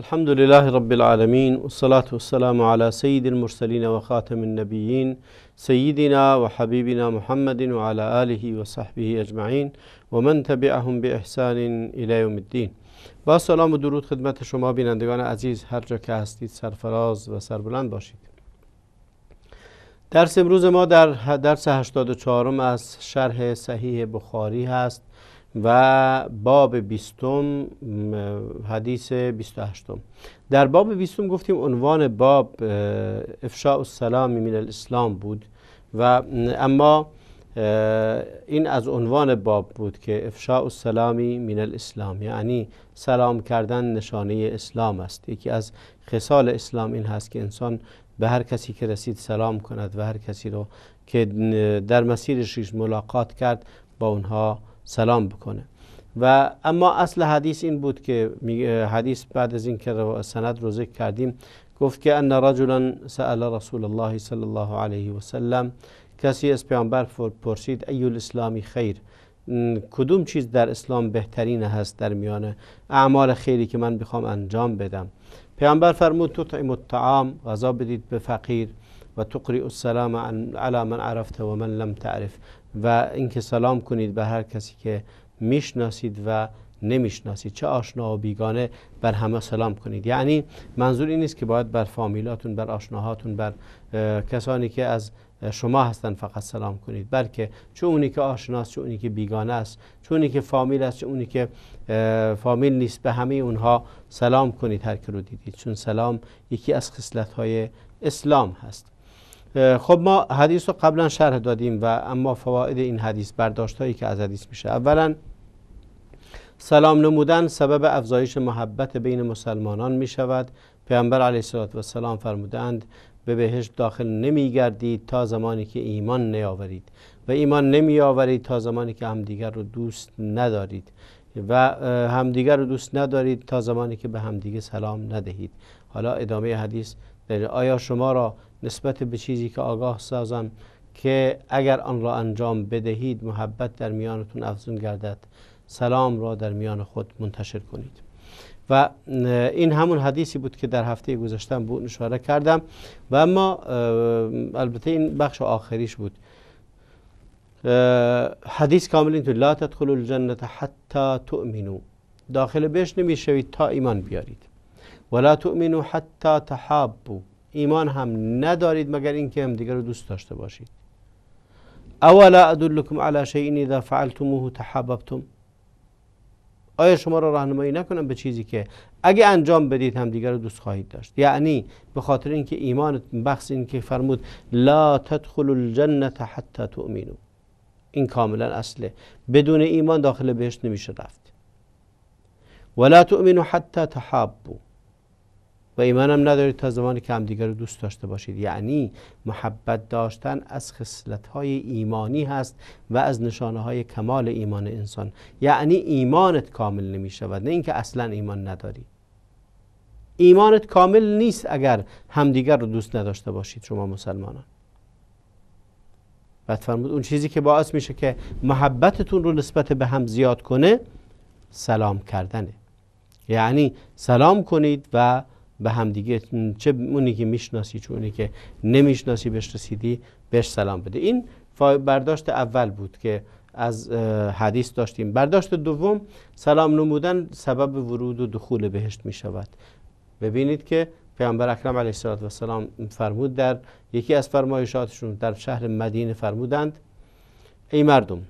الحمد لله رب العالمين والصلاة والسلام على سيد المرسلين وخاتم النبيين سيدنا وحبيبنا محمد وعلى آله وصحبه أجمعين ومن تبعهم بإحسان إلى يوم الدين با سلام و درود خدمت شما بینندگان عزیز هر جا که هستید سرفراز و سربلند باشید درس امروز ما در درس 84 از شرح صحیح بخاری هست و باب بیستم حدیث هشتم در باب بیستم گفتیم عنوان باب افشاء السلام من الاسلام بود و اما این از عنوان باب بود که افشاء السلامی من الاسلام یعنی سلام کردن نشانه اسلام است یکی از خصال اسلام این هست که انسان به هر کسی که رسید سلام کند و هر کسی رو که در مسیرش ملاقات کرد با اونها سلام بکنه و اما اصل حدیث این بود که حدیث بعد از اینکه سند رو ذکر کردیم گفت که ان رجلا سأل رسول الله صلی الله علیه و سلم کسی از پیامبر پرسید ای الاسلامی خیر کدوم چیز در اسلام بهترین هست در میان اعمال خیری که من بخوام انجام بدم پیامبر فرمود تو تعیم الطعام غذا بدید به فقیر و تقری السلام علی من عرفته و من لم تعرف و اینکه سلام کنید به هر کسی که میشناسید و نمیشناسید چه آشنا و بیگانه بر همه سلام کنید یعنی منظور این نیست که باید بر فامیلاتون بر آشناهاتون بر کسانی که از شما هستن فقط سلام کنید بلکه چه اونی که آشناست چه اونی که بیگانه است چه که فامیل است چه اونی که فامیل نیست به همه اونها سلام کنید هر که رو دیدید چون سلام یکی از خصلت های اسلام هست خب ما حدیث رو قبلا شرح دادیم و اما فواید این حدیث برداشت هایی که از حدیث میشه اولا سلام نمودن سبب افزایش محبت بین مسلمانان می شود پیامبر علیه السلام فرمودند به بهشت داخل نمی گردید تا زمانی که ایمان نیاورید و ایمان نمی تا زمانی که همدیگر رو دوست ندارید و همدیگر رو دوست ندارید تا زمانی که به همدیگه سلام ندهید حالا ادامه حدیث در آیا شما را نسبت به چیزی که آگاه سازم که اگر آن را انجام بدهید محبت در میانتون افزون گردد سلام را در میان خود منتشر کنید و این همون حدیثی بود که در هفته گذشتم بود نشاره کردم و اما البته این بخش آخریش بود حدیث کامل اینطور لا تدخلوا الجنه حتی تؤمنوا داخل بهش نمیشوید تا ایمان بیارید ولا تؤمنوا حتی تحابوا ایمان هم ندارید مگر اینکه هم دیگر رو دوست داشته باشید اولا ادلکم علی شیء اذا فعلتموه تحاببتم. آیا شما را راهنمایی نکنم به چیزی که اگه انجام بدید هم دیگر رو دوست خواهید داشت یعنی به خاطر اینکه ایمان بخش اینکه فرمود لا تدخل الجنه حتی تؤمنوا این کاملا اصله بدون ایمان داخل بهشت نمیشه رفت ولا تؤمنوا حتی تحابوا و ایمانم ندارید تا زمانی که همدیگر رو دوست داشته باشید یعنی محبت داشتن از خصلت های ایمانی هست و از نشانه های کمال ایمان انسان یعنی ایمانت کامل نمی شود نه اینکه اصلا ایمان نداری ایمانت کامل نیست اگر همدیگر رو دوست نداشته باشید شما مسلمانان بعد فرمود اون چیزی که باعث میشه که محبتتون رو نسبت به هم زیاد کنه سلام کردنه یعنی سلام کنید و به هم دیگه چه اونی که میشناسی چه اونی که نمیشناسی بهش رسیدی بهش سلام بده این برداشت اول بود که از حدیث داشتیم برداشت دوم سلام نمودن سبب ورود و دخول بهشت می ببینید که پیامبر اکرم علیه السلام فرمود در یکی از فرمایشاتشون در شهر مدینه فرمودند ای مردم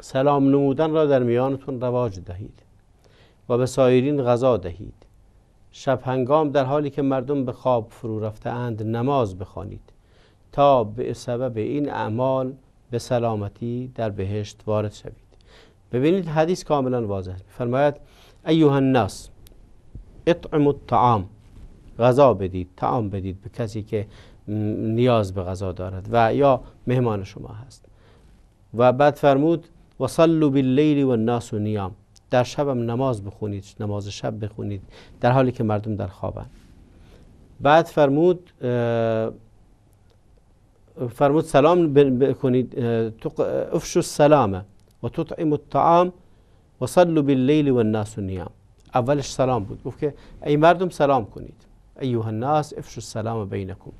سلام نمودن را در میانتون رواج دهید و به سایرین غذا دهید شب هنگام در حالی که مردم به خواب فرو رفته اند نماز بخوانید تا به سبب این اعمال به سلامتی در بهشت وارد شوید ببینید حدیث کاملا واضح فرماید ایها الناس اطعموا الطعام غذا بدید تعام بدید به کسی که نیاز به غذا دارد و یا مهمان شما هست و بعد فرمود و صلو باللیل و الناس نیام در شبم نماز بخونید نماز شب بخونید در حالی که مردم در خوابند بعد فرمود فرمود سلام بکنید افشو السلام و تطعم الطعام و صلو باللیل و الناس نیام اولش سلام بود گفت که ای مردم سلام کنید ایوه الناس سلام السلام بینکم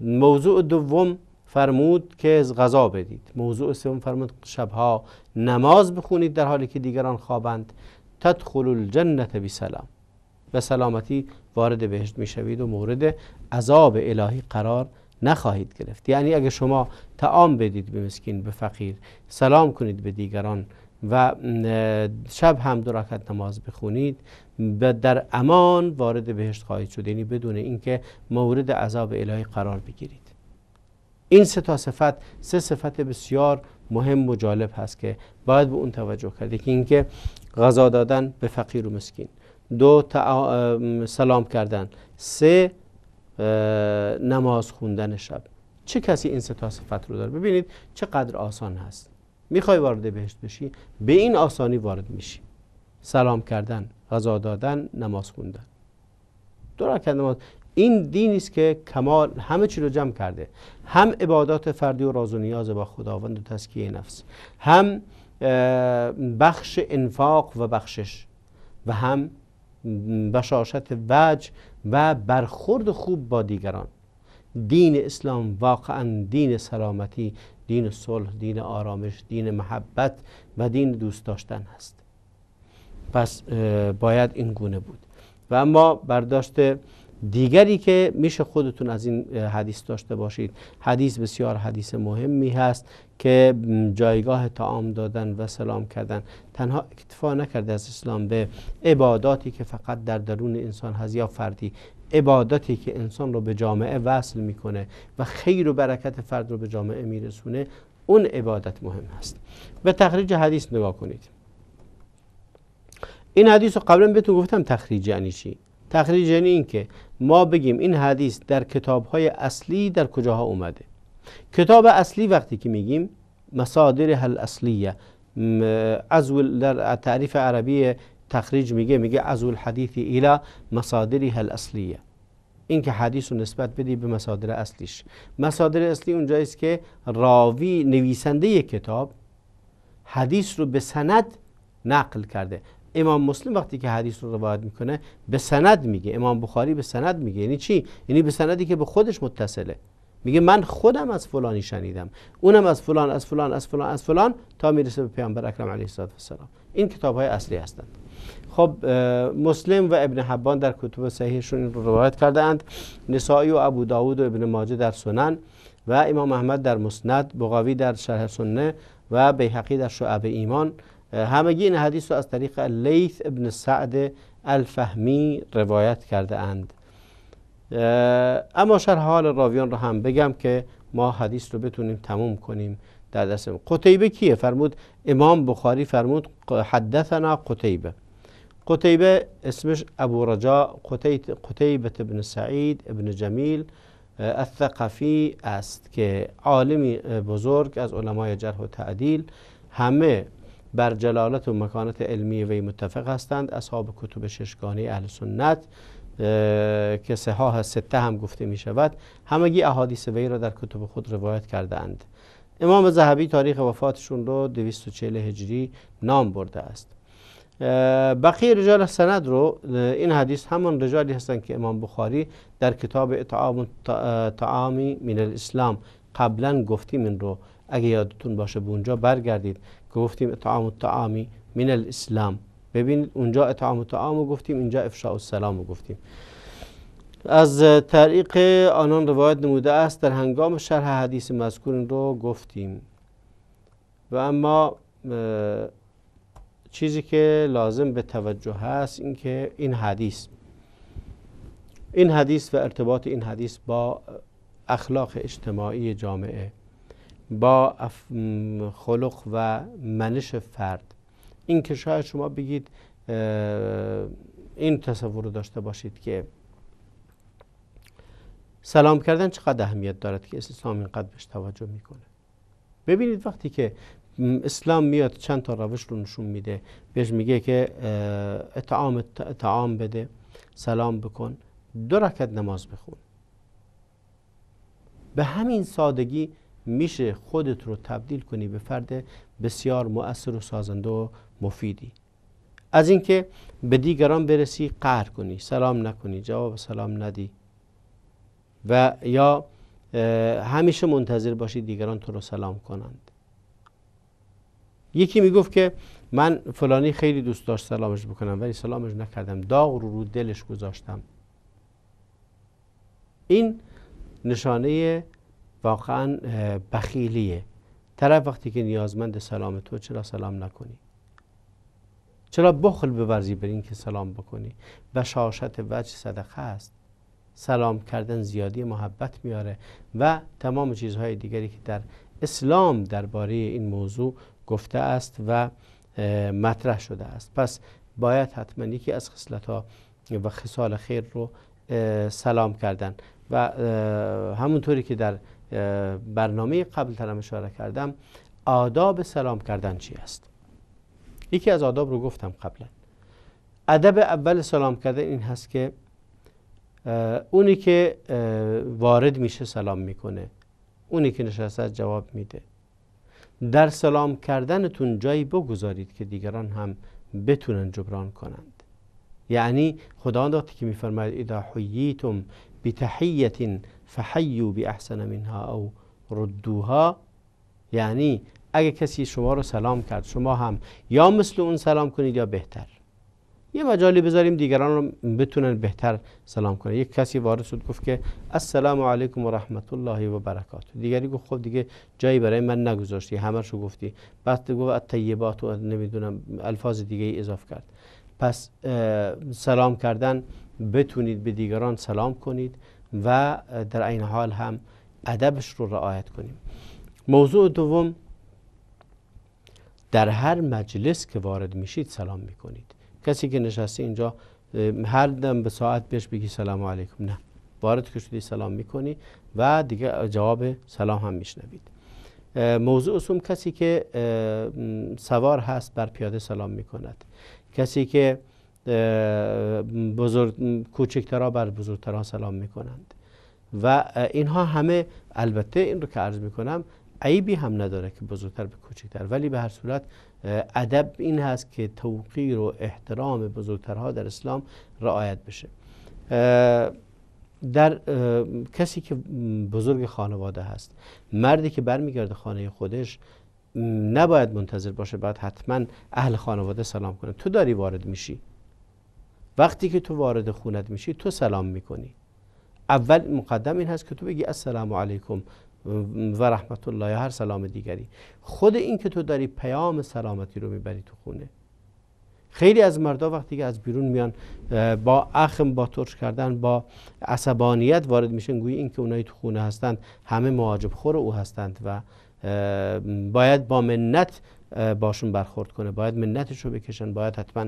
موضوع دوم فرمود که غذا بدید موضوع سوم فرمود شبها نماز بخونید در حالی که دیگران خوابند تدخل الجنت بسلام به سلامتی وارد بهشت شوید و مورد عذاب الهی قرار نخواهید گرفت یعنی اگه شما تعام بدید به مسکین به فقیر سلام کنید به دیگران و شب هم دو رکعت نماز بخونید و در امان وارد بهشت خواهید شد یعنی بدون اینکه مورد عذاب الهی قرار بگیرید این سه تا صفت سه صفت بسیار مهم و جالب هست که باید به اون توجه کرد یکی اینکه غذا دادن به فقیر و مسکین دو سلام کردن سه نماز خوندن شب چه کسی این سه تا صفت رو داره ببینید چقدر آسان هست میخوای وارد بهشت بشی به این آسانی وارد میشی سلام کردن غذا دادن نماز خوندن دو رکعت نماز این دینی است که کمال همه چی رو جمع کرده هم عبادات فردی و راز و نیاز با خداوند و تزکیه نفس هم بخش انفاق و بخشش و هم بشاشت وجه و برخورد خوب با دیگران دین اسلام واقعا دین سلامتی دین صلح دین آرامش دین محبت و دین دوست داشتن هست پس باید این گونه بود و اما برداشت دیگری که میشه خودتون از این حدیث داشته باشید حدیث بسیار حدیث مهمی هست که جایگاه تعام دادن و سلام کردن تنها اکتفا نکرده از اسلام به عباداتی که فقط در درون انسان هست یا فردی عبادتی که انسان رو به جامعه وصل میکنه و خیر و برکت فرد رو به جامعه میرسونه اون عبادت مهم هست به تخریج حدیث نگاه کنید این حدیث رو قبلا بهتون گفتم تخریج یعنی چی تخریج یعنی این که ما بگیم این حدیث در های اصلی در کجاها اومده کتاب اصلی وقتی که میگیم مصادر هل اصلیه از تعریف عربی تخریج میگه میگه از الحدیث الی مصادره الاصلیه این که حدیث رو نسبت بدی به مصادر اصلیش مصادر اصلی اونجا است که راوی نویسنده کتاب حدیث رو به سند نقل کرده امام مسلم وقتی که حدیث رو روایت میکنه به سند میگه امام بخاری به سند میگه یعنی چی یعنی به سندی که به خودش متصله میگه من خودم از فلانی شنیدم اونم از فلان از فلان از فلان از فلان تا میرسه به پیامبر اکرم علیه السلام این کتاب های اصلی هستند خب مسلم و ابن حبان در کتب صحیحشون این رو روایت کرده اند نسائی و ابو داود و ابن ماجه در سنن و امام احمد در مسند بغاوی در شرح سنه و بیحقی در شعب ایمان همگی این حدیث رو از طریق لیث ابن سعد الفهمی روایت کرده اند اما شرح حال راویان رو هم بگم که ما حدیث رو بتونیم تموم کنیم در دست قتیبه کیه فرمود امام بخاری فرمود حدثنا قتیبه قتيبة اسمش ابو رجاء قتيبة بن سعید ابن جمیل الثقفی است که عالمی بزرگ از علمای جرح و تعدیل همه بر جلالت و مکانت علمی وی متفق هستند اصحاب کتب ششگانه اهل سنت که صحاح سته هم گفته می شود همگی احادیث وی را در کتب خود روایت کرده اند امام زهبی تاریخ وفاتشون رو 240 هجری نام برده است بقیه رجال سند رو این حدیث همون رجالی هستند که امام بخاری در کتاب اطعام تعامی من الاسلام قبلا گفتیم این رو اگه یادتون باشه به اونجا برگردید گفتیم اطعام تعامی من الاسلام ببینید اونجا اطعام و تعام و گفتیم اینجا افشاء السلام رو گفتیم از طریق آنان روایت نموده است در هنگام شرح حدیث مذکور رو گفتیم و اما چیزی که لازم به توجه هست این که این حدیث این حدیث و ارتباط این حدیث با اخلاق اجتماعی جامعه با خلق و منش فرد این که شاید شما بگید این تصور رو داشته باشید که سلام کردن چقدر اهمیت دارد که اسلام اینقدر بهش توجه میکنه ببینید وقتی که اسلام میاد چند تا روش رو نشون میده بهش میگه که اطعام اطعام بده سلام بکن دو رکت نماز بخون به همین سادگی میشه خودت رو تبدیل کنی به فرد بسیار مؤثر و سازنده و مفیدی از اینکه به دیگران برسی قهر کنی سلام نکنی جواب سلام ندی و یا همیشه منتظر باشی دیگران تو رو سلام کنند یکی میگفت که من فلانی خیلی دوست داشت سلامش بکنم ولی سلامش نکردم داغ رو رو دلش گذاشتم این نشانه واقعا بخیلیه طرف وقتی که نیازمند سلام تو چرا سلام نکنی چرا بخل بورزی بر این که سلام بکنی و بشاشت وجه صدقه است سلام کردن زیادی محبت میاره و تمام چیزهای دیگری که در اسلام درباره این موضوع گفته است و مطرح شده است پس باید حتما یکی از خصلت ها و خصال خیر رو سلام کردن و همونطوری که در برنامه قبل ترم اشاره کردم آداب سلام کردن چی است یکی از آداب رو گفتم قبلا ادب اول سلام کردن این هست که اونی که وارد میشه سلام میکنه اونی که نشسته جواب میده در سلام کردنتون جایی بگذارید که دیگران هم بتونن جبران کنند یعنی خدا وقتی که میفرماید اذا حییتم بتحیت فحیو احسن منها او ردوها یعنی اگه کسی شما رو سلام کرد شما هم یا مثل اون سلام کنید یا بهتر یه مجالی بذاریم دیگران رو بتونن بهتر سلام کنن یک کسی وارد شد گفت که السلام علیکم و رحمت الله و برکات دیگری گفت خب دیگه جایی برای من نگذاشتی همشو گفتی بعد گفت طیبات و نمیدونم الفاظ دیگه ای اضافه کرد پس سلام کردن بتونید به دیگران سلام کنید و در این حال هم ادبش رو رعایت کنیم موضوع دوم در هر مجلس که وارد میشید سلام میکنید کسی که نشسته اینجا هر دم به ساعت بهش بگی سلام علیکم نه وارد که شدی سلام میکنی و دیگه جواب سلام هم میشنوید موضوع اسم کسی که سوار هست بر پیاده سلام میکند کسی که بزرگ کوچکترها بر بزرگترها سلام میکنند و اینها همه البته این رو که عرض میکنم عیبی هم نداره که بزرگتر به کوچکتر ولی به هر صورت ادب این هست که توقیر و احترام بزرگترها در اسلام رعایت بشه در کسی که بزرگ خانواده هست مردی که برمیگرده خانه خودش نباید منتظر باشه باید حتما اهل خانواده سلام کنه تو داری وارد میشی وقتی که تو وارد خونت میشی تو سلام میکنی اول مقدم این هست که تو بگی السلام علیکم و رحمت الله یا هر سلام دیگری خود این که تو داری پیام سلامتی رو میبری تو خونه خیلی از مردا وقتی که از بیرون میان با اخم با ترش کردن با عصبانیت وارد میشن گویی که اونایی تو خونه هستند همه مواجب خور او هستند و باید با منت باشون برخورد کنه باید منتش رو بکشن باید حتما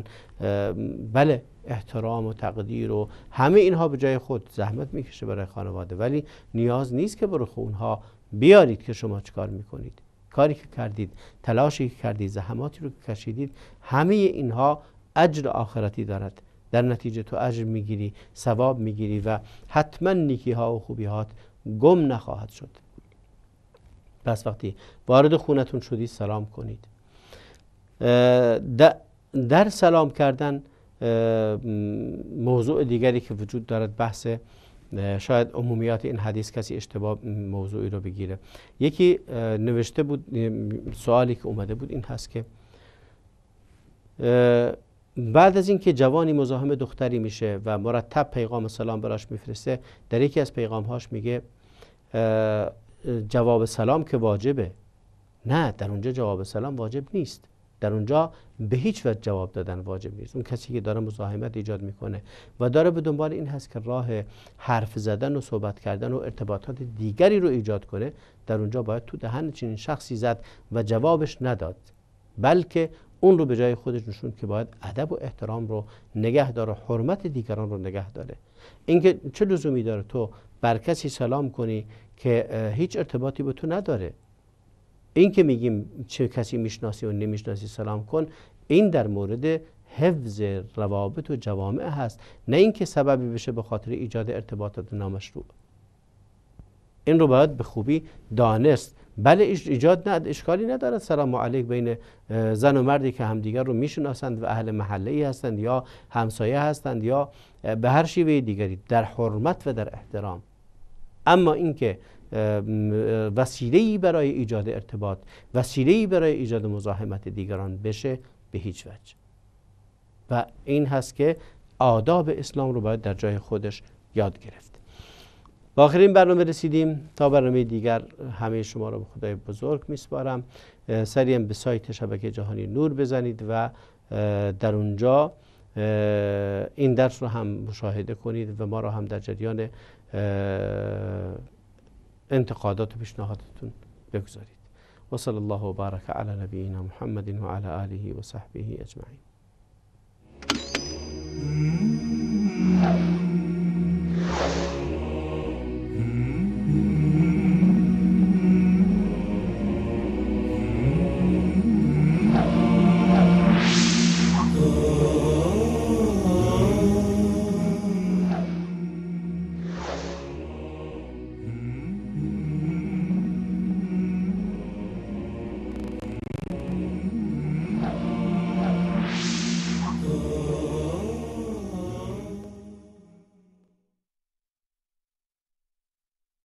بله احترام و تقدیر و همه اینها به جای خود زحمت میکشه برای خانواده ولی نیاز نیست که برو خونها بیارید که شما چکار میکنید کاری که کردید تلاشی که کردید زحماتی رو که کشیدید همه اینها اجر آخرتی دارد در نتیجه تو اجر میگیری ثواب میگیری و حتما نیکی ها و خوبی هات گم نخواهد شد پس وقتی وارد خونتون شدی سلام کنید در سلام کردن موضوع دیگری که وجود دارد بحث شاید عمومیات این حدیث کسی اشتباه موضوعی رو بگیره یکی نوشته بود سوالی که اومده بود این هست که بعد از اینکه جوانی مزاحم دختری میشه و مرتب پیغام سلام براش میفرسته در یکی از هاش میگه جواب سلام که واجبه نه در اونجا جواب سلام واجب نیست در اونجا به هیچ وجه جواب دادن واجب نیست اون کسی که داره مزاحمت ایجاد میکنه و داره به دنبال این هست که راه حرف زدن و صحبت کردن و ارتباطات دیگری رو ایجاد کنه در اونجا باید تو دهن چنین شخصی زد و جوابش نداد بلکه اون رو به جای خودش نشون که باید ادب و احترام رو نگه داره حرمت دیگران رو نگه داره اینکه چه لزومی داره تو بر کسی سلام کنی که هیچ ارتباطی به تو نداره این که میگیم چه کسی میشناسی و نمیشناسی سلام کن این در مورد حفظ روابط و جوامع هست نه اینکه سببی بشه به خاطر ایجاد ارتباطات نامشروع این رو باید به خوبی دانست بله ایجاد نه اشکالی ندارد سلام علیک بین زن و مردی که همدیگر رو میشناسند و اهل محله ای هستند یا همسایه هستند یا به هر شیوه دیگری در حرمت و در احترام اما اینکه ای برای ایجاد ارتباط وسیله‌ای برای ایجاد مزاحمت دیگران بشه به هیچ وجه و این هست که آداب اسلام رو باید در جای خودش یاد گرفت با آخرین برنامه رسیدیم تا برنامه دیگر همه شما رو به خدای بزرگ میسپارم سریم به سایت شبکه جهانی نور بزنید و در اونجا این درس رو هم مشاهده کنید و ما را هم در جریان انتقادات و پیشنهادتون بگذارید و صلی الله و بارک على نبینا محمد و وعلى آله و وصحبه أجمعين